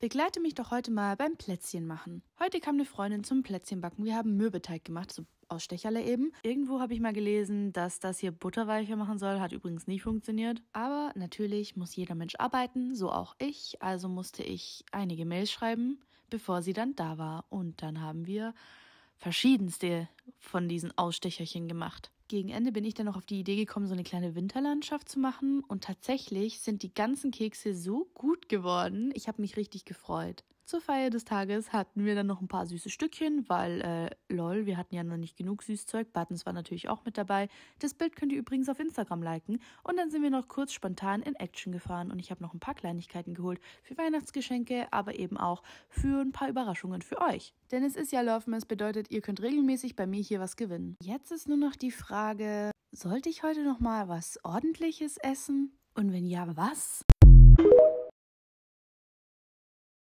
Begleite mich doch heute mal beim Plätzchen machen. Heute kam eine Freundin zum Plätzchenbacken. Wir haben Mürbeteig gemacht, so Ausstecherle eben. Irgendwo habe ich mal gelesen, dass das hier Butterweiche machen soll, hat übrigens nicht funktioniert. Aber natürlich muss jeder Mensch arbeiten, so auch ich. Also musste ich einige Mails schreiben, bevor sie dann da war. Und dann haben wir verschiedenste von diesen Ausstecherchen gemacht gegen Ende bin ich dann noch auf die Idee gekommen, so eine kleine Winterlandschaft zu machen. Und tatsächlich sind die ganzen Kekse so gut geworden. Ich habe mich richtig gefreut. Zur Feier des Tages hatten wir dann noch ein paar süße Stückchen, weil, äh, lol, wir hatten ja noch nicht genug Süßzeug. Buttons war natürlich auch mit dabei. Das Bild könnt ihr übrigens auf Instagram liken. Und dann sind wir noch kurz spontan in Action gefahren und ich habe noch ein paar Kleinigkeiten geholt für Weihnachtsgeschenke, aber eben auch für ein paar Überraschungen für euch. Denn es ist ja Love Mess, bedeutet, ihr könnt regelmäßig bei mir hier was gewinnen. Jetzt ist nur noch die Frage, sollte ich heute noch mal was ordentliches essen? Und wenn ja, was?